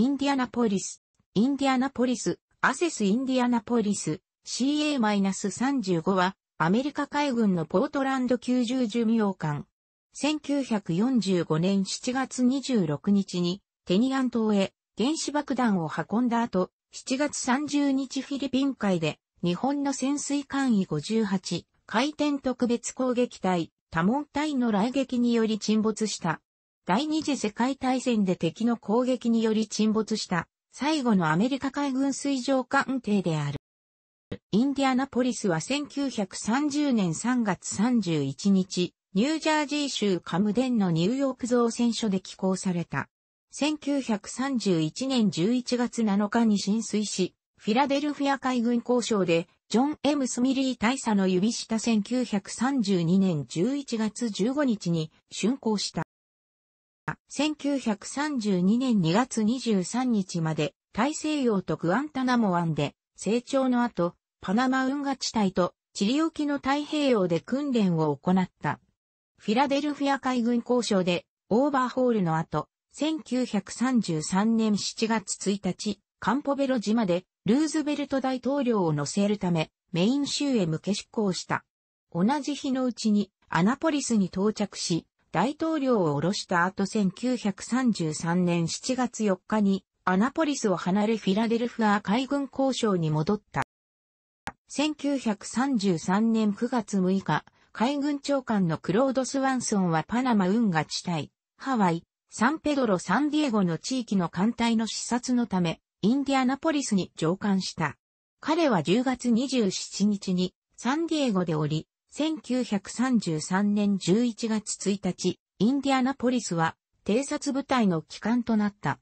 インディアナポリス、インディアナポリス、アセスインディアナポリス、CA-35 は、アメリカ海軍のポートランド90寿命艦。1945年7月26日に、テニアン島へ原子爆弾を運んだ後、7月30日フィリピン海で、日本の潜水艦位58、回転特別攻撃隊、多門隊の来撃により沈没した。第二次世界大戦で敵の攻撃により沈没した最後のアメリカ海軍水上艦艇である。インディアナポリスは1930年3月31日、ニュージャージー州カムデンのニューヨーク造船所で寄港された。1931年11月7日に浸水し、フィラデルフィア海軍交渉で、ジョン・ M・ スミリー大佐の指下1932年11月15日に竣工した。1932年2月23日まで大西洋とグアンタナモ湾で成長の後、パナマ運河地帯とチリ沖の太平洋で訓練を行った。フィラデルフィア海軍交渉でオーバーホールの後、1933年7月1日、カンポベロ島でルーズベルト大統領を乗せるためメイン州へ向け出港した。同じ日のうちにアナポリスに到着し、大統領を下ろした後1933年7月4日にアナポリスを離れフィラデルフア海軍交渉に戻った。1933年9月6日、海軍長官のクロード・スワンソンはパナマ運河地帯、ハワイ、サンペドロ・サンディエゴの地域の艦隊の視察のため、インディアナポリスに上艦した。彼は10月27日にサンディエゴで降り、1933年11月1日、インディアナポリスは偵察部隊の機関となった。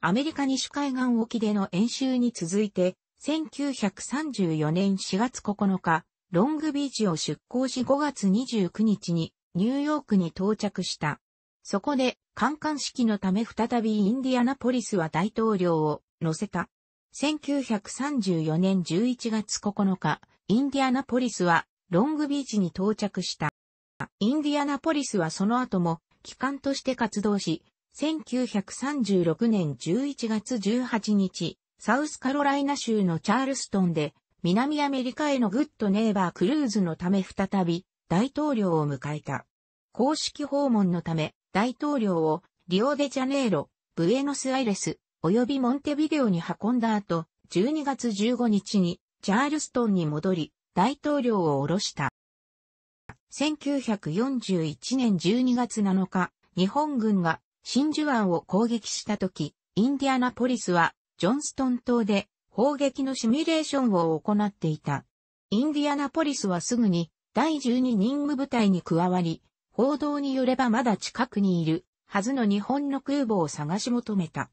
アメリカ西海岸沖での演習に続いて、1934年4月9日、ロングビーチを出港し5月29日にニューヨークに到着した。そこで、観艦式のため再びインディアナポリスは大統領を乗せた。1934年11月9日、インディアナポリスはロングビーチに到着した。インディアナポリスはその後も、機関として活動し、1936年11月18日、サウスカロライナ州のチャールストンで、南アメリカへのグッドネイバークルーズのため再び大統領を迎えた。公式訪問のため大統領をリオデジャネイロ、ブエノスアイレス及びモンテビデオに運んだ後、12月15日にチャールストンに戻り、大統領を下ろした。1941年12月7日、日本軍が真珠湾を攻撃した時、インディアナポリスはジョンストン島で砲撃のシミュレーションを行っていた。インディアナポリスはすぐに第12任務部隊に加わり、報道によればまだ近くにいるはずの日本の空母を探し求めた。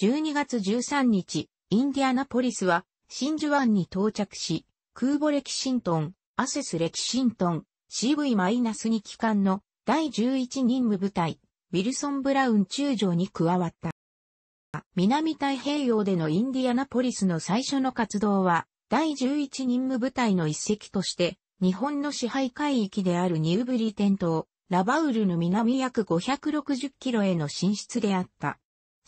12月13日、インディアナポリスは真珠湾に到着し、空母レキシントン、アセスレキシントン、CV-2 機関の第11任務部隊、ウィルソン・ブラウン中将に加わった。南太平洋でのインディアナポリスの最初の活動は、第11任務部隊の一隻として、日本の支配海域であるニューブリテン島、ラバウルの南約560キロへの進出であった。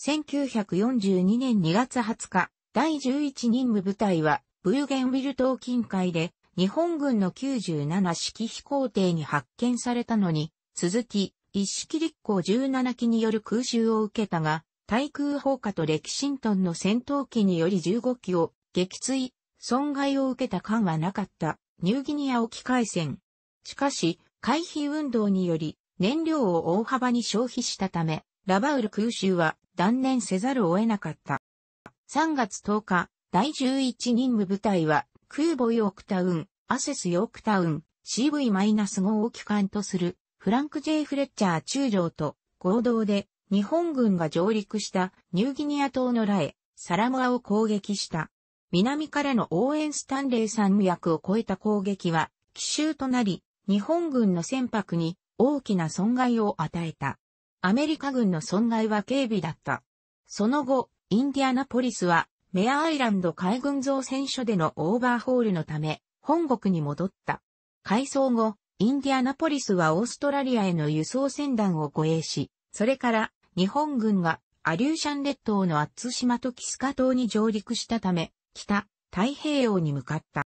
1942年2月20日、第11任務部隊は、ブーゲンィル島近海で日本軍の97式飛行艇に発見されたのに、続き、一式立港17機による空襲を受けたが、対空砲火とレキシントンの戦闘機により15機を撃墜、損害を受けた感はなかったニューギニア沖海戦。しかし、回避運動により燃料を大幅に消費したため、ラバウル空襲は断念せざるを得なかった。3月10日、第11任務部隊は、空母ヨークタウン、アセスヨークタウン、CV-5 を機関とする、フランク・ジェイ・フレッチャー中将と合同で、日本軍が上陸したニューギニア島のラエ、サラモアを攻撃した。南からの応援スタンレー山脈を越えた攻撃は、奇襲となり、日本軍の船舶に大きな損害を与えた。アメリカ軍の損害は軽微だった。その後、インディアナポリスはメアアイランド海軍造船所でのオーバーホールのため、本国に戻った。改装後、インディアナポリスはオーストラリアへの輸送船団を護衛し、それから日本軍がアリューシャン列島のアッツ島とキスカ島に上陸したため、北太平洋に向かった。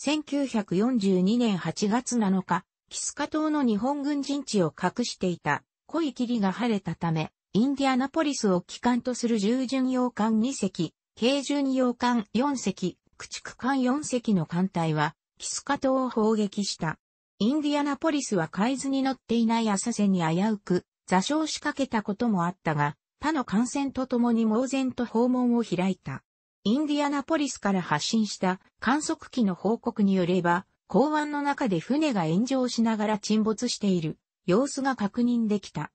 1942年8月7日、キスカ島の日本軍陣地を隠していた濃い霧が晴れたため、インディアナポリスを機関とする従巡洋艦2隻、軽巡洋艦4隻、駆逐艦4隻の艦隊は、キスカ島を砲撃した。インディアナポリスは海図に乗っていない浅瀬に危うく、座礁しかけたこともあったが、他の艦船と共に猛然と訪問を開いた。インディアナポリスから発信した観測機の報告によれば、港湾の中で船が炎上しながら沈没している様子が確認できた。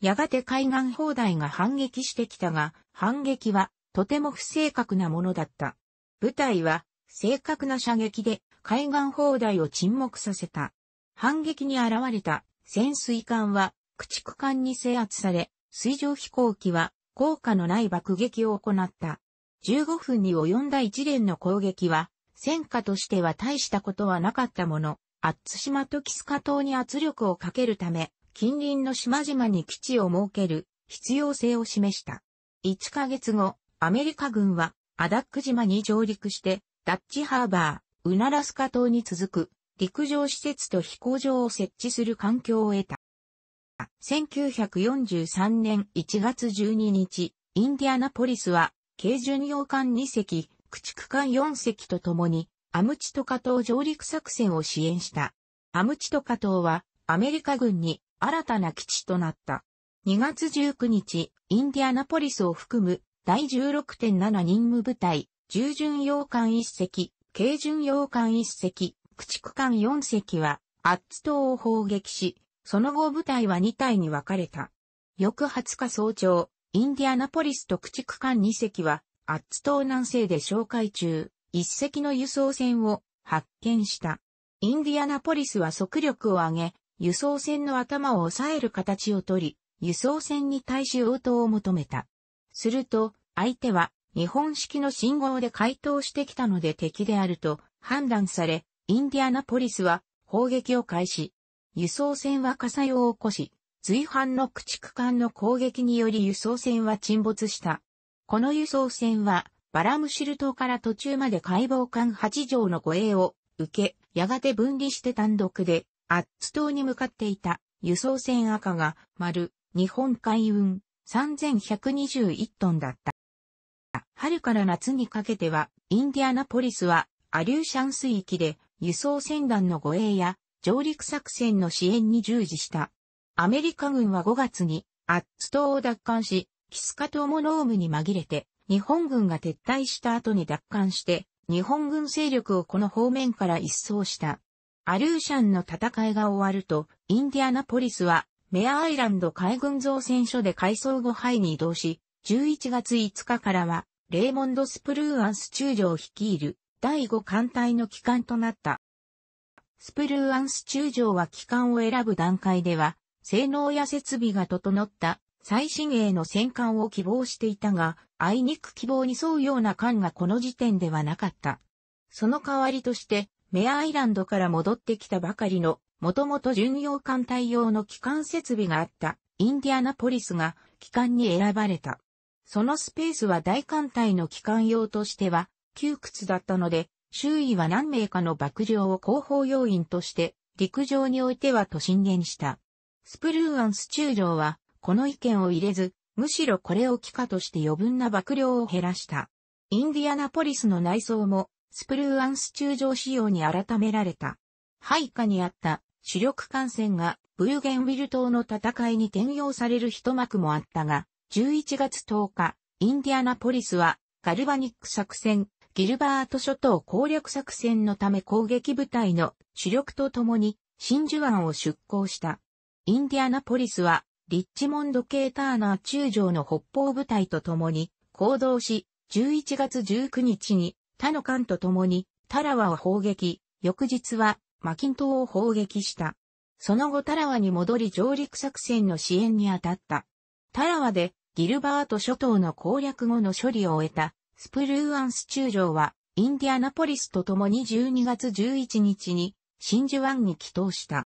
やがて海岸砲台が反撃してきたが、反撃はとても不正確なものだった。部隊は、正確な射撃で海岸砲台を沈黙させた。反撃に現れた潜水艦は駆逐艦に制圧され、水上飛行機は効果のない爆撃を行った。15分に及んだ一連の攻撃は、戦火としては大したことはなかったもの、アッツ島とキスカ島に圧力をかけるため、近隣の島々に基地を設ける必要性を示した。1ヶ月後、アメリカ軍はアダック島に上陸して、ダッチハーバー、ウナラスカ島に続く陸上施設と飛行場を設置する環境を得た。1943年1月12日、インディアナポリスは、軽巡洋艦2隻、駆逐艦4隻と共に、アムチトカ島上陸作戦を支援した。アムチトカ島は、アメリカ軍に新たな基地となった。2月19日、インディアナポリスを含む第16.7任務部隊、従巡洋艦一隻、軽巡洋艦一隻、駆逐艦四隻は、アッツ島を砲撃し、その後部隊は2隊に分かれた。翌20日早朝、インディアナポリスと駆逐艦2隻は、アッツ島南西で紹介中、1隻の輸送船を発見した。インディアナポリスは速力を上げ、輸送船の頭を抑える形をとり、輸送船に対し応答を求めた。すると、相手は日本式の信号で回答してきたので敵であると判断され、インディアナポリスは砲撃を開始。輸送船は火災を起こし、随伴の駆逐艦の攻撃により輸送船は沈没した。この輸送船はバラムシル島から途中まで解剖艦8条の護衛を受け、やがて分離して単独でアッツ島に向かっていた輸送船赤が丸日本海運3121トンだった。春から夏にかけては、インディアナポリスは、アリューシャン水域で、輸送船団の護衛や、上陸作戦の支援に従事した。アメリカ軍は5月に、アッツ島を奪還し、キスカ島もノームに紛れて、日本軍が撤退した後に奪還して、日本軍勢力をこの方面から一掃した。アリューシャンの戦いが終わると、インディアナポリスはメアアイランド海軍造船所で改装後イに移動し、11月5日からは、レーモンド・スプルーアンス中将を率いる第5艦隊の機関となった。スプルーアンス中将は機関を選ぶ段階では、性能や設備が整った最新鋭の戦艦を希望していたが、あいにく希望に沿うような艦がこの時点ではなかった。その代わりとして、メアアイランドから戻ってきたばかりのもともと巡洋艦対応の機関設備があったインディアナポリスが機関に選ばれた。そのスペースは大艦隊の機関用としては窮屈だったので、周囲は何名かの幕僚を広報要員として陸上においてはと進言した。スプルーアンス中将はこの意見を入れず、むしろこれを機下として余分な幕僚を減らした。インディアナポリスの内装もスプルーアンス中将仕様に改められた。配下にあった主力艦船がブーゲンウィル島の戦いに転用される一幕もあったが、11月10日、インディアナポリスはガルバニック作戦、ギルバート諸島攻略作戦のため攻撃部隊の主力と共に真珠湾を出港した。インディアナポリスはリッチモンド・ケーターナー中将の北方部隊と共に行動し、11月19日に他の艦と共にタラワを砲撃、翌日はマキン島を砲撃した。その後タラワに戻り上陸作戦の支援に当たった。タラワでギルバート諸島の攻略後の処理を終えたスプルーアンス中将はインディアナポリスと共に12月11日に真珠湾に帰投した。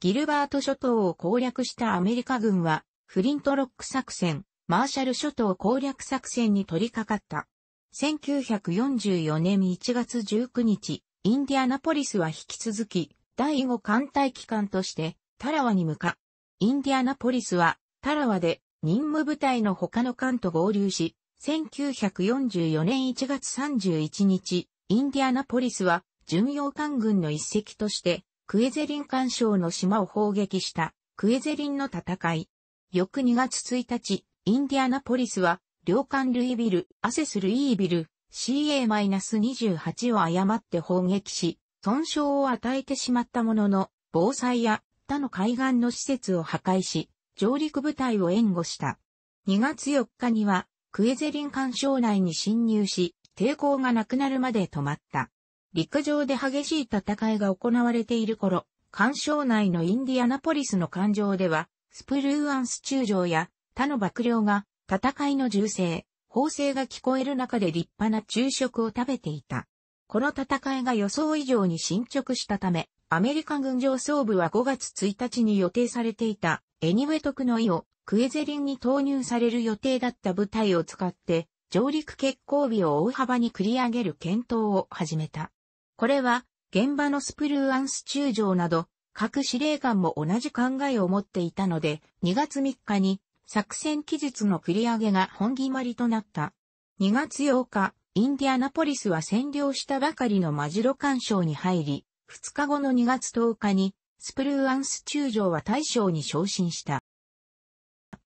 ギルバート諸島を攻略したアメリカ軍はフリントロック作戦、マーシャル諸島攻略作戦に取り掛かった。1944年1月19日、インディアナポリスは引き続き、第5艦隊機関として、タラワに向か。インディアナポリスは、タラワで、任務部隊の他の艦と合流し、1944年1月31日、インディアナポリスは、巡洋艦軍の一隻として、クエゼリン艦将の島を砲撃した、クエゼリンの戦い。翌2月1日、インディアナポリスは、両艦ルイビル、アセスルイービル、CA-28 を誤って砲撃し、損傷を与えてしまったものの、防災や他の海岸の施設を破壊し、上陸部隊を援護した。2月4日には、クエゼリン干渉内に侵入し、抵抗がなくなるまで止まった。陸上で激しい戦いが行われている頃、干渉内のインディアナポリスの艦上では、スプルーアンス中将や他の幕僚が戦いの銃声、砲声が聞こえる中で立派な昼食を食べていた。この戦いが予想以上に進捗したため、アメリカ軍上層部は5月1日に予定されていたエニウェトクの意をクエゼリンに投入される予定だった部隊を使って上陸決行日を大幅に繰り上げる検討を始めた。これは現場のスプルーアンス中将など各司令官も同じ考えを持っていたので2月3日に作戦記述の繰り上げが本決まりとなった。2月8日、インディアナポリスは占領したばかりのマジロ干渉に入り、2日後の2月10日に、スプルーアンス中将は大将に昇進した。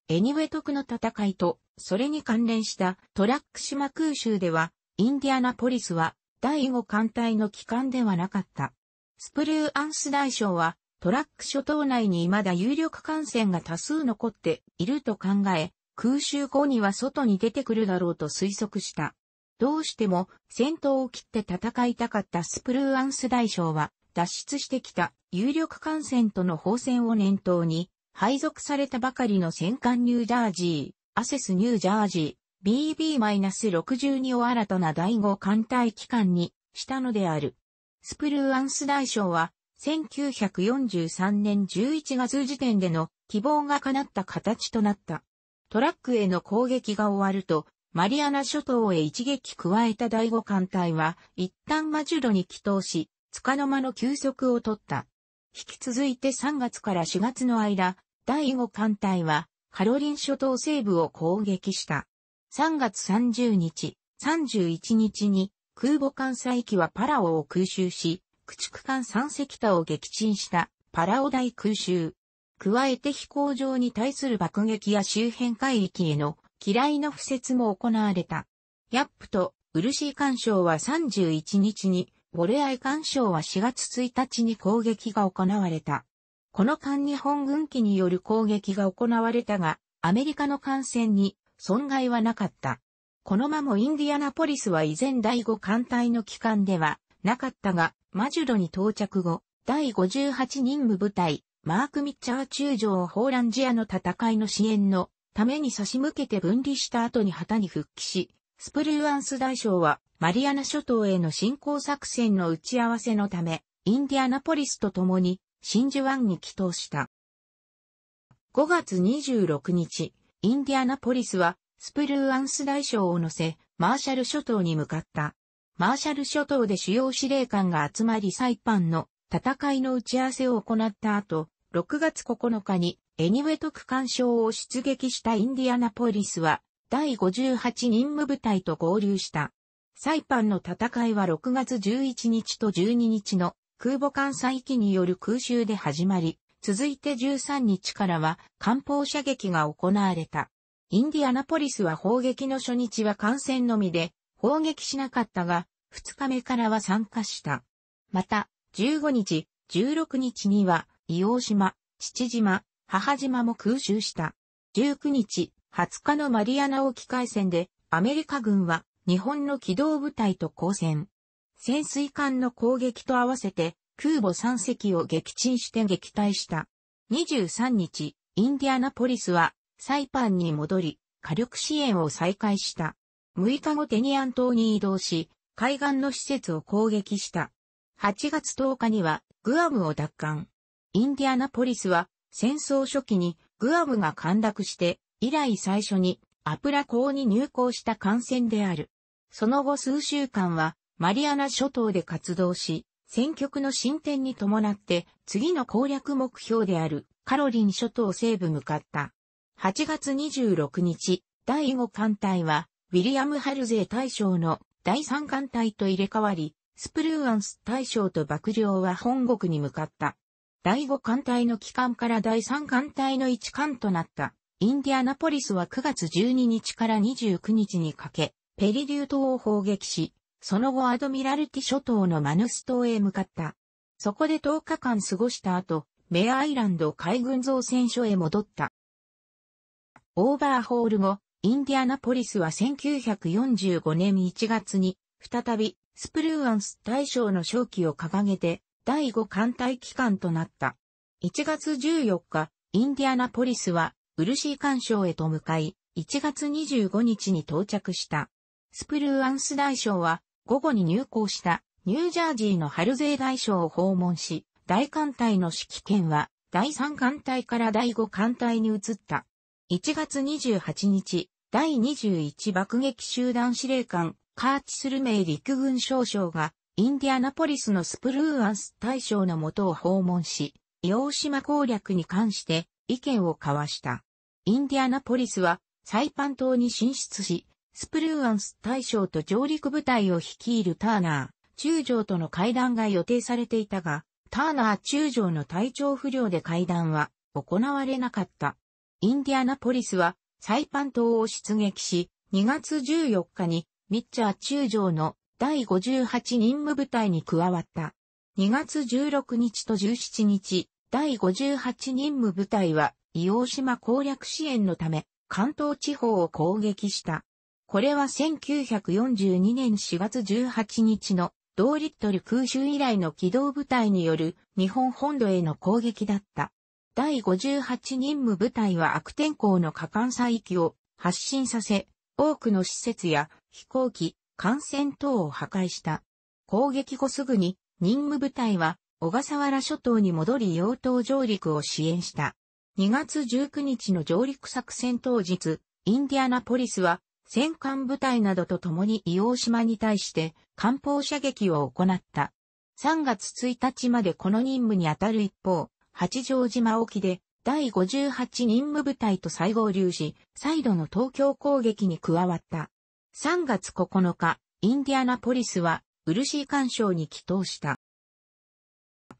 エニウェトクの戦いと、それに関連したトラック島空襲では、インディアナポリスは第5艦隊の機関ではなかった。スプルーアンス大将はトラック諸島内に未だ有力艦船が多数残っていると考え、空襲後には外に出てくるだろうと推測した。どうしても戦闘を切って戦いたかったスプルーアンス大将は脱出してきた有力艦船との放戦を念頭に配属されたばかりの戦艦ニュージャージー、アセスニュージャージー、BB-62 を新たな第5艦隊機関にしたのである。スプルーアンス大将は1943年11月時点での希望が叶った形となった。トラックへの攻撃が終わると、マリアナ諸島へ一撃加えた第五艦隊は、一旦マジュロに帰投し、束の間の休息を取った。引き続いて3月から4月の間、第五艦隊は、カロリン諸島西部を攻撃した。3月30日、31日に、空母艦載機はパラオを空襲し、駆逐艦三石田を撃沈したパラオ大空襲。加えて飛行場に対する爆撃や周辺海域への嫌いの布設も行われた。ヤップと漆干渉は31日に、ボレアイ干渉は4月1日に攻撃が行われた。この間日本軍機による攻撃が行われたが、アメリカの艦船に損害はなかった。このままインディアナポリスは以前第5艦隊の機関では、なかったが、マジュロに到着後、第58任務部隊、マーク・ミッチャー中将をホーランジアの戦いの支援のために差し向けて分離した後に旗に復帰し、スプルーアンス大将はマリアナ諸島への侵攻作戦の打ち合わせのため、インディアナポリスと共に真珠湾に帰投した。5月26日、インディアナポリスはスプルーアンス大将を乗せ、マーシャル諸島に向かった。マーシャル諸島で主要司令官が集まりサイパンの戦いの打ち合わせを行った後、6月9日にエニウェト区間省を出撃したインディアナポリスは第58任務部隊と合流した。サイパンの戦いは6月11日と12日の空母艦載機による空襲で始まり、続いて13日からは艦砲射撃が行われた。インディアナポリスは砲撃の初日は艦船のみで攻撃しなかったが、2日目からは参加した。また、15日、16日には、硫黄島、父島、母島も空襲した。19日、20日のマリアナ沖海戦で、アメリカ軍は、日本の機動部隊と交戦。潜水艦の攻撃と合わせて、空母3隻を撃沈して撃退した。23日、インディアナポリスは、サイパンに戻り、火力支援を再開した。6日後テニアン島に移動し、海岸の施設を攻撃した。8月10日にはグアムを奪還。インディアナポリスは戦争初期にグアムが陥落して以来最初にアプラ港に入港した艦船である。その後数週間はマリアナ諸島で活動し、戦局の進展に伴って次の攻略目標であるカロリン諸島西部向かった。8月26日、第5艦隊はウィリアム・ハルゼー大将の第三艦隊と入れ替わり、スプルーアンス大将と幕僚は本国に向かった。第五艦隊の帰還から第三艦隊の一艦となった。インディアナポリスは9月12日から29日にかけ、ペリリュー島を砲撃し、その後アドミラルティ諸島のマヌス島へ向かった。そこで10日間過ごした後、メアアイランド海軍造船所へ戻った。オーバーホール後、インディアナポリスは1945年1月に、再び、スプルーアンス大将の勝機を掲げて、第5艦隊機関となった。1月14日、インディアナポリスは、ー艦渉へと向かい、1月25日に到着した。スプルーアンス大将は、午後に入港したニュージャージーのハルゼー大将を訪問し、大艦隊の指揮権は、第3艦隊から第5艦隊に移った。1月28日、第21爆撃集団司令官、カーチスルメイ陸軍少将が、インディアナポリスのスプルーアンス大将のもとを訪問し、洋島攻略に関して意見を交わした。インディアナポリスは、サイパン島に進出し、スプルーアンス大将と上陸部隊を率いるターナー、中将との会談が予定されていたが、ターナー中将の体調不良で会談は行われなかった。インディアナポリスはサイパン島を出撃し、2月14日にミッチャー中将の第58任務部隊に加わった。2月16日と17日、第58任務部隊は、硫黄島攻略支援のため、関東地方を攻撃した。これは1942年4月18日の同リットル空襲以来の機動部隊による日本本土への攻撃だった。第58任務部隊は悪天候の過干災域を発進させ、多くの施設や飛行機、艦船等を破壊した。攻撃後すぐに任務部隊は小笠原諸島に戻り洋東上陸を支援した。2月19日の上陸作戦当日、インディアナポリスは戦艦部隊などと共に伊黄島に対して艦砲射撃を行った。3月1日までこの任務に当たる一方、八丈島沖で第58任務部隊と再合流し、再度の東京攻撃に加わった。3月9日、インディアナポリスはー干渉に帰投した。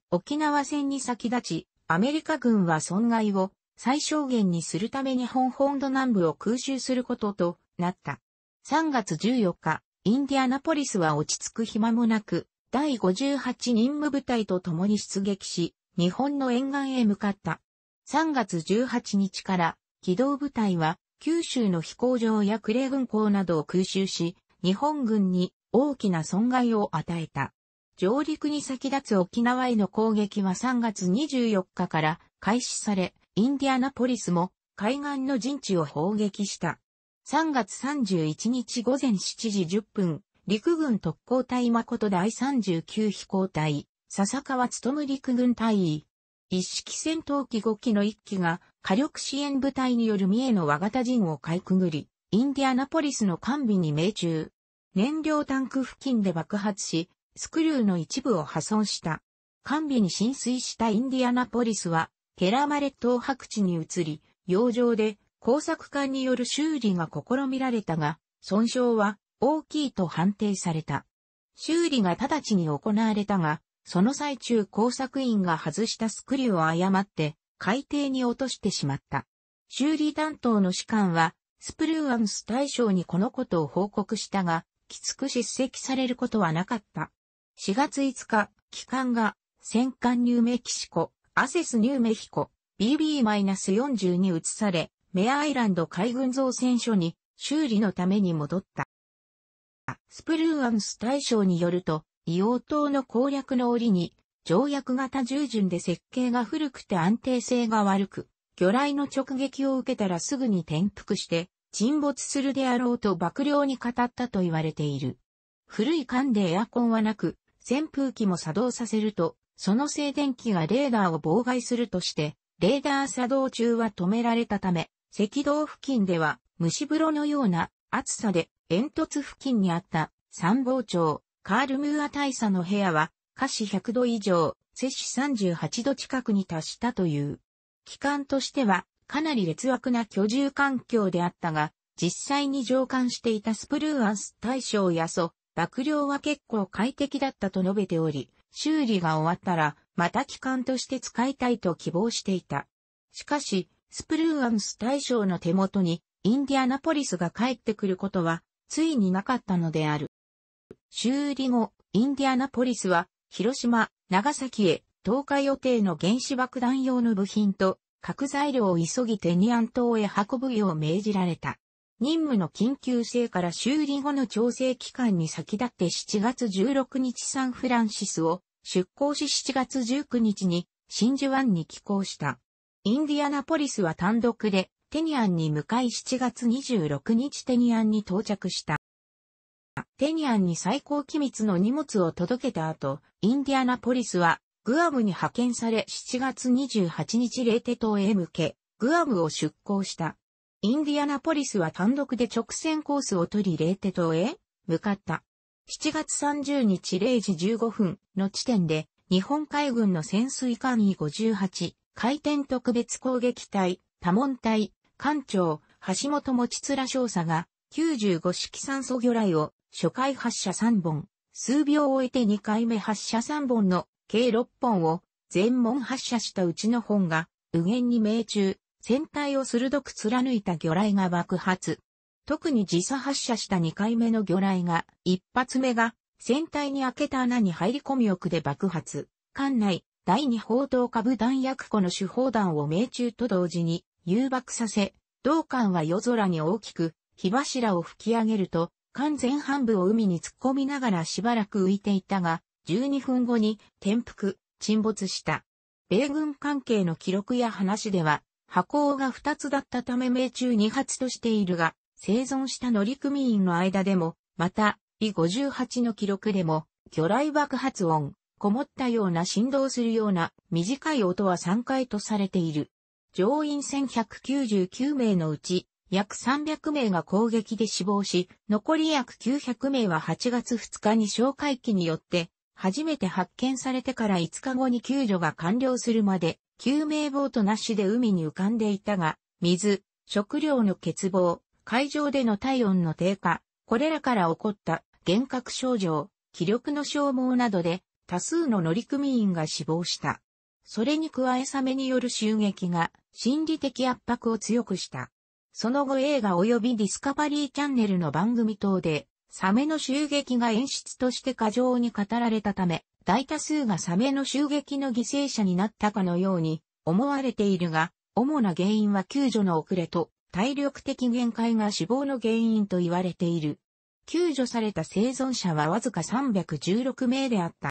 沖縄戦に先立ち、アメリカ軍は損害を最小限にするため日本本土南部を空襲することとなった。3月14日、インディアナポリスは落ち着く暇もなく、第58任務部隊と共に出撃し、日本の沿岸へ向かった。3月18日から機動部隊は九州の飛行場や呉軍港などを空襲し、日本軍に大きな損害を与えた。上陸に先立つ沖縄への攻撃は3月24日から開始され、インディアナポリスも海岸の陣地を砲撃した。3月31日午前7時10分、陸軍特攻隊誠第39飛行隊、笹川務陸軍隊尉。一式戦闘機5機の1機が火力支援部隊による三重の和型陣をかいくぐり、インディアナポリスの完備に命中。燃料タンク付近で爆発し、スクリューの一部を破損した。完備に浸水したインディアナポリスは、ケラマト島白地に移り、洋上で工作艦による修理が試みられたが、損傷は大きいと判定された。修理が直ちに行われたが、その最中工作員が外したスクリューを誤って海底に落としてしまった。修理担当の士官はスプルーアンス大将にこのことを報告したが、きつく叱責されることはなかった。4月5日、機関が戦艦ニューメキシコ、アセスニューメヒコ、BB-40 に移され、メアアイランド海軍造船所に修理のために戻った。スプルーアンス大将によると、硫黄島の攻略の折に、条約型従順で設計が古くて安定性が悪く、魚雷の直撃を受けたらすぐに転覆して、沈没するであろうと幕僚に語ったと言われている。古い缶でエアコンはなく、扇風機も作動させると、その静電気がレーダーを妨害するとして、レーダー作動中は止められたため、赤道付近では蒸し風呂のような暑さで煙突付近にあった参謀町、カールムーア大佐の部屋は、華氏100度以上、摂氏38度近くに達したという。機関としては、かなり劣悪な居住環境であったが、実際に上官していたスプルーアンス大将や祖、幕僚は結構快適だったと述べており、修理が終わったら、また機関として使いたいと希望していた。しかし、スプルーアンス大将の手元に、インディアナポリスが帰ってくることは、ついになかったのである。修理後、インディアナポリスは、広島、長崎へ、投下予定の原子爆弾用の部品と、核材料を急ぎテニアン島へ運ぶよう命じられた。任務の緊急性から修理後の調整期間に先立って7月16日サンフランシスを出港し7月19日に真珠湾に寄港した。インディアナポリスは単独でテニアンに向かい7月26日テニアンに到着した。ペニアンに最高機密の荷物を届けた後、インディアナポリスはグアムに派遣され7月28日レーテ島へ向け、グアムを出港した。インディアナポリスは単独で直線コースを取りレーテ島へ向かった。7月30日0時15分の地点で、日本海軍の潜水艦 E58、回転特別攻撃隊、多門隊、艦長、橋本持面少佐が、95式酸素魚雷を初回発射3本、数秒を終えて2回目発射3本の計6本を全門発射したうちの本が右舷に命中、船体を鋭く貫いた魚雷が爆発。特に時差発射した2回目の魚雷が、1発目が船体に開けた穴に入り込み奥で爆発。艦内、第2砲塔下部弾薬庫の手砲弾を命中と同時に誘爆させ、同艦は夜空に大きく火柱を吹き上げると、艦前半部を海に突っ込みながらしばらく浮いていたが、12分後に転覆、沈没した。米軍関係の記録や話では、波高が2つだったため命中2発としているが、生存した乗組員の間でも、また、イ58の記録でも、魚雷爆発音、こもったような振動するような短い音は3回とされている。乗員1199名のうち約300名が攻撃で死亡し、残り約900名は8月2日に哨戒機によって、初めて発見されてから5日後に救助が完了するまで、救命ボートなしで海に浮かんでいたが、水、食料の欠乏、海上での体温の低下、これらから起こった幻覚症状、気力の消耗などで多数の乗組員が死亡した。それに加えサメによる襲撃が心理的圧迫を強くした。その後映画及びディスカバリーチャンネルの番組等で、サメの襲撃が演出として過剰に語られたため、大多数がサメの襲撃の犠牲者になったかのように思われているが、主な原因は救助の遅れと体力的限界が死亡の原因と言われている。救助された生存者はわずか316名であった。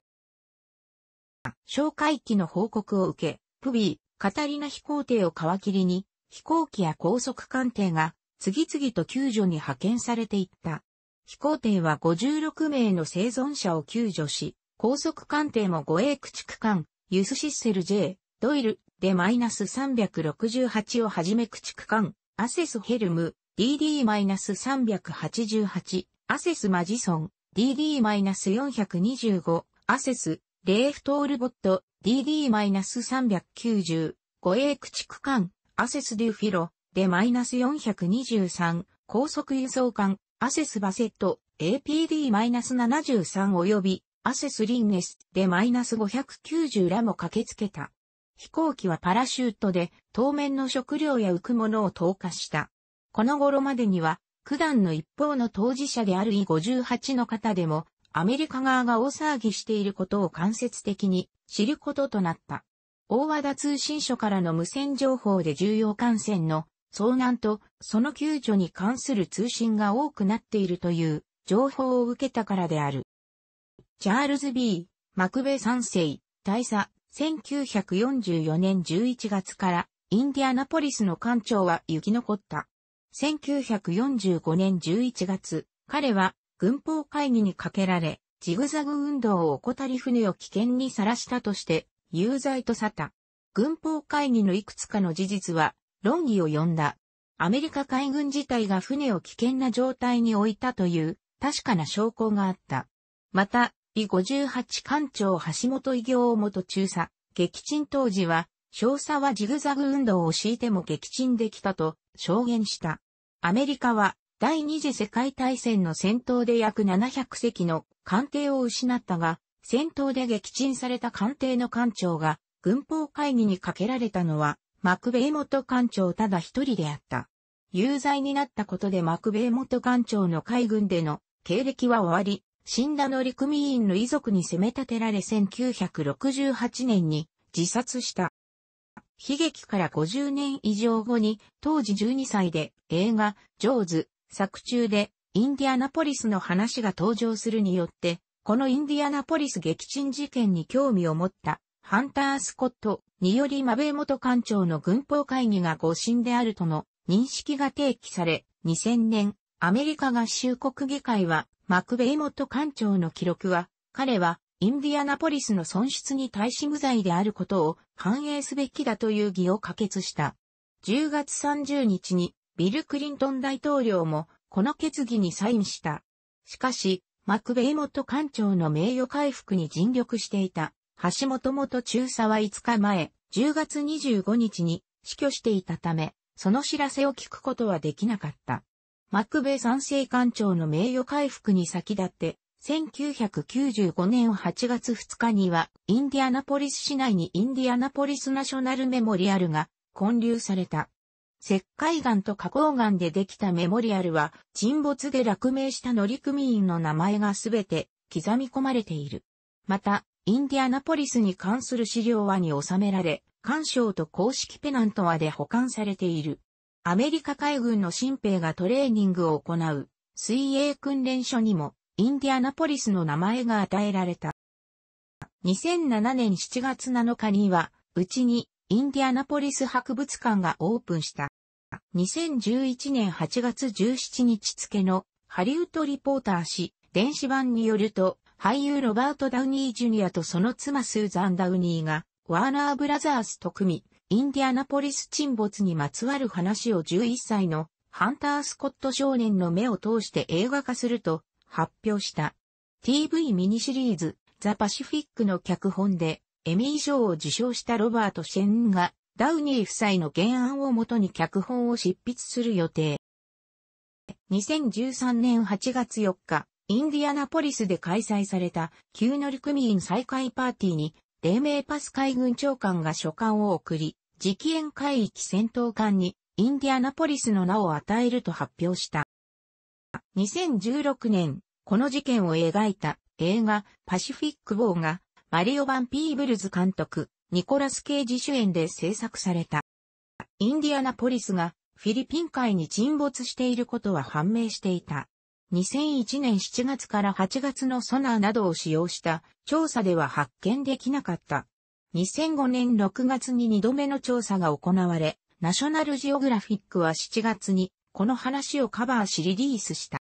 紹介機の報告を受け、プビー、カタリナ飛行艇を皮切りに、飛行機や高速艦艇が次々と救助に派遣されていった。飛行艇は56名の生存者を救助し、高速艦艇も護衛駆逐艦、ユスシッセル J、ドイル、でマイナス368をはじめ駆逐艦、アセスヘルム、DD-388、アセスマジソン、DD-425、アセス、レーフトールボット、DD-390、護衛駆逐艦、アセス・デュ・フィロ、でマイナス423、高速輸送艦、アセス・バセット、APD-73 及び、アセス・リンネス、でマイナス590らも駆けつけた。飛行機はパラシュートで、当面の食料や浮くものを投下した。この頃までには、九段の一方の当事者である E58 の方でも、アメリカ側が大騒ぎしていることを間接的に知ることとなった。大和田通信所からの無線情報で重要艦船の遭難とその救助に関する通信が多くなっているという情報を受けたからである。チャールズ・ B・ マクベ3世、大佐、1944年11月からインディアナポリスの艦長は生き残った。1945年11月、彼は軍法会議にかけられ、ジグザグ運動を怠り船を危険にさらしたとして、有罪と沙汰。軍法会議のいくつかの事実は、論議を呼んだ。アメリカ海軍自体が船を危険な状態に置いたという確かな証拠があった。また、第58艦長橋本異業を元中佐、撃沈当時は、少佐はジグザグ運動を敷いても撃沈できたと証言した。アメリカは第二次世界大戦の戦闘で約700隻の艦艇を失ったが、戦闘で撃沈された艦艇の艦長が、軍法会議にかけられたのは、マクベイ元艦長ただ一人であった。有罪になったことでマクベイ元艦長の海軍での経歴は終わり、死んだ乗組員の遺族に責め立てられ1968年に自殺した。悲劇から50年以上後に、当時12歳で映画、ジョーズ、作中で、インディアナポリスの話が登場するによって、このインディアナポリス撃沈事件に興味を持ったハンター・スコットによりマベ元官庁の軍法会議が誤審であるとの認識が提起され、2000年、アメリカ合衆国議会は、マクベイ元官庁の記録は、彼は、インディアナポリスの損失に対し無罪であることを反映すべきだという議を可決した。10月30日にビル・クリントン大統領もこの決議にサインした。しかし、マクベイ元館長の名誉回復に尽力していた、橋本元中佐は5日前、10月25日に死去していたため、その知らせを聞くことはできなかった。マクベイ三世館長の名誉回復に先立って、1995年8月2日には、インディアナポリス市内にインディアナポリスナショナルメモリアルが建立された。石灰岩と花崗岩でできたメモリアルは、沈没で落命した乗組員の名前がすべて刻み込まれている。また、インディアナポリスに関する資料はに収められ、干渉と公式ペナントはで保管されている。アメリカ海軍の新兵がトレーニングを行う水泳訓練所にもインディアナポリスの名前が与えられた。2007年7月7日には、うちにインディアナポリス博物館がオープンした。2011年8月17日付のハリウッドリポーター誌、電子版によると、俳優ロバート・ダウニー・ジュニアとその妻スーザン・ダウニーが、ワーナー・ブラザースと組み、インディアナポリス沈没にまつわる話を11歳のハンター・スコット少年の目を通して映画化すると発表した。TV ミニシリーズ、ザ・パシフィックの脚本で、エミー賞を受賞したロバート・シェンが、ダウニー夫妻の原案をもとに脚本を執筆する予定。2013年8月4日、インディアナポリスで開催された、旧乗組員再開パーティーに、黎明パス海軍長官が書簡を送り、直気海域戦闘艦に、インディアナポリスの名を与えると発表した。2016年、この事件を描いた映画、パシフィック・ウォーがマリオ・バン・ピーブルズ監督、ニコラス・ケイジ主演で制作された。インディアナポリスがフィリピン海に沈没していることは判明していた。2001年7月から8月のソナーなどを使用した調査では発見できなかった。2005年6月に2度目の調査が行われ、ナショナルジオグラフィックは7月にこの話をカバーしリリースした。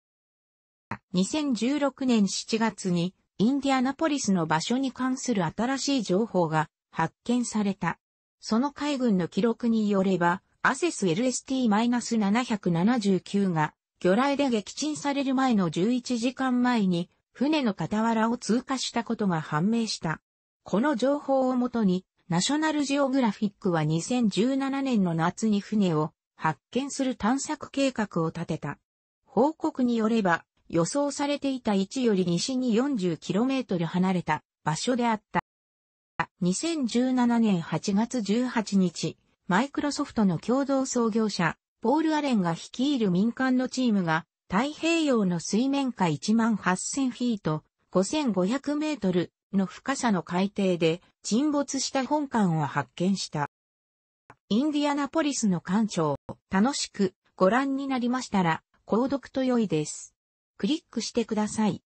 2016年7月にインディアナポリスの場所に関する新しい情報が発見された。その海軍の記録によれば、アセス LST-779 が魚雷で撃沈される前の11時間前に船の傍らを通過したことが判明した。この情報をもとに、ナショナルジオグラフィックは2017年の夏に船を発見する探索計画を立てた。報告によれば、予想されていた位置より西に 40km 離れた場所であった。2017年8月18日、マイクロソフトの共同創業者、ポール・アレンが率いる民間のチームが、太平洋の水面下1万8000フィート、5500メートルの深さの海底で沈没した本館を発見した。インディアナポリスの館長、楽しくご覧になりましたら、購読と良いです。クリックしてください。